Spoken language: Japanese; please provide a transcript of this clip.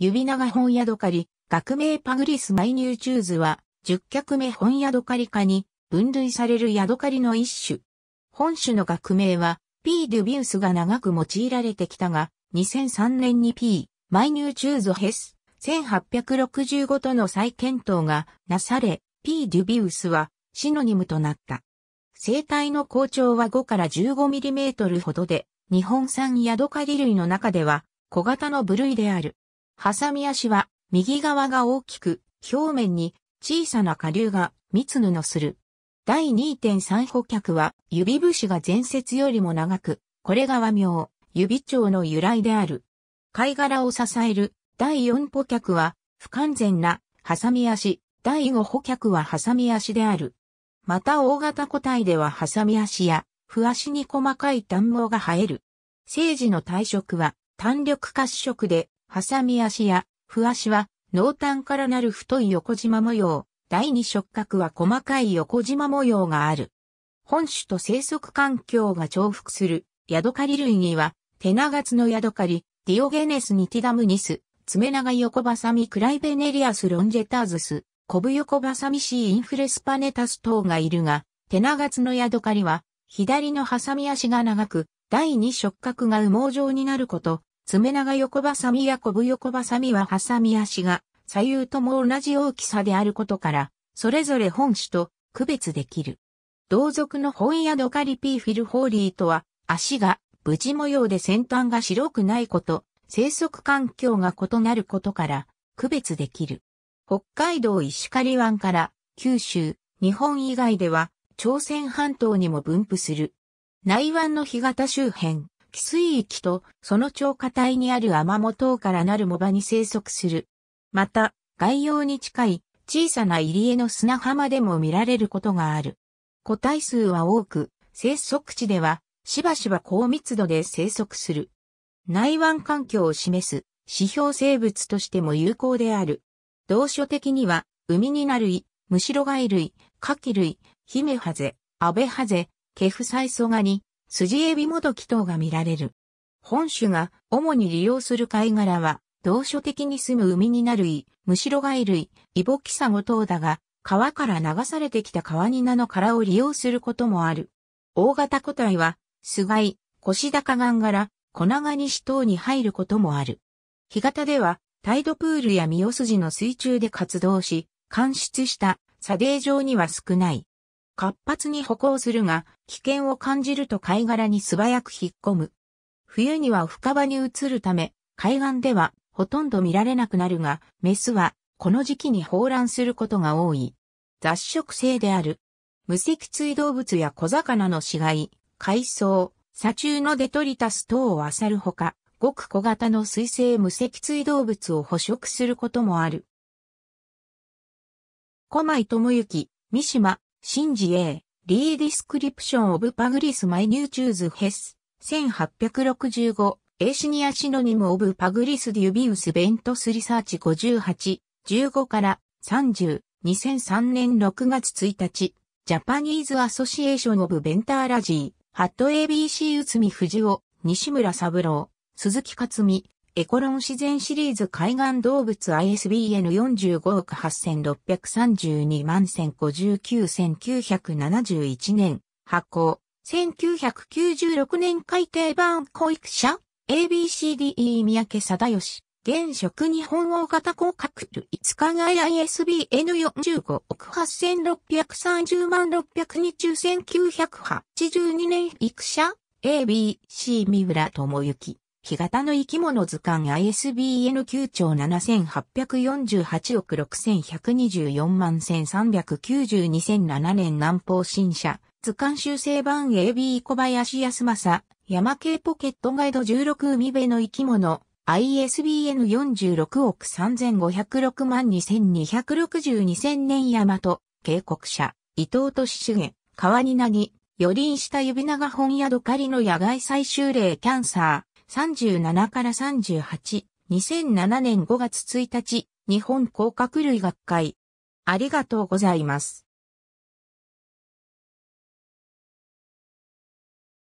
指長本宿狩り、学名パグリスマイニューチューズは、十脚目本宿狩り科に分類される宿狩りの一種。本種の学名は、P. デュビウスが長く用いられてきたが、2003年に P. マイニューチューズヘス1865との再検討がなされ、P. デュビウスはシノニムとなった。生体の高長は5から15ミリメートルほどで、日本産ヤドカリ類の中では小型の部類である。ハサミ足は右側が大きく、表面に小さな下流が密布する。第2.3歩脚は指節が前節よりも長く、これが和名、指長の由来である。貝殻を支える第4歩脚は不完全なハサミ足、第5歩脚はハサミ足である。また大型個体ではハサミ足や、不足に細かい短毛が生える。生児の体色は単力褐色でサみ足や、わ足は、濃淡からなる太い横縞模様、第二触角は細かい横縞模様がある。本種と生息環境が重複する、ヤドカリ類には、テナガツのヤドカリ、ディオゲネスニティダムニス、爪長横バサミクライベネリアスロンジェターズス、コブ横バサミシーインフレスパネタス等がいるが、テナガツのヤドカリは、左のハサミ足が長く、第二触角が羽毛状になること、爪長横ばさみや小ぶ横ばさみはハサミ足が左右とも同じ大きさであることから、それぞれ本種と区別できる。同族の本屋ドカリピーフィルホーリーとは、足が無地模様で先端が白くないこと、生息環境が異なることから、区別できる。北海道石狩湾から九州、日本以外では朝鮮半島にも分布する。内湾の干潟周辺、寄水域とその超過帯にある天モからなる藻場に生息する。また、外洋に近い小さな入り江の砂浜でも見られることがある。個体数は多く、生息地ではしばしば高密度で生息する。内湾環境を示す指標生物としても有効である。同書的には、海になる類、むしろ貝類、カキ類、ヒメハゼ、アベハゼ、ケフサイソガニ、スジエビもどき等が見られる。本種が主に利用する貝殻は、同所的に住む海になるい、むしろ貝類、イボキサゴ等だが、川から流されてきた川ニナの殻を利用することもある。大型個体は、スガイ、コシダカガンガラ、コナガニシ等に入ることもある。干潟では、タイドプールやミオスジの水中で活動し、間出した砂泥状には少ない。活発に歩行するが、危険を感じると貝殻に素早く引っ込む。冬には深場に移るため、海岸ではほとんど見られなくなるが、メスはこの時期に放卵することが多い。雑食性である。無脊椎動物や小魚の死骸、海藻、砂中のデトリタス等を漁るほか、ごく小型の水生無脊椎動物を捕食することもある。小前智之、三島、シンジエー、リーディスクリプションオブパグリスマイニューチューズヘス、1865、エシニアシノニムオブパグリスデュビウスベントスリサーチ58、15から30、2003年6月1日、ジャパニーズアソシエーションオブベンターラジー、ハット ABC 内海藤尾、西村三郎、鈴木克美、エコロン自然シリーズ海岸動物 ISBN 45億8632万1059 1971年発行。1996年改訂版保育者 ABCDE 三宅貞義。現職日本大型広角類日外 ISBN45 億8630万6 2中1982年育者 ABC 三浦智之。干潟の生き物図鑑 ISBN 9兆7848億6124万1 3 9 2 0 0 7年南方新社図鑑修正版 AB 小林康政山系ポケットガイド16海辺の生き物 ISBN 46億3506万2262 0 0年山和警告社伊藤敏重川になぎ、四輪下指長本宿狩りの野外最終霊キャンサー。37から38、2007年5月1日、日本甲殻類学会。ありがとうございます。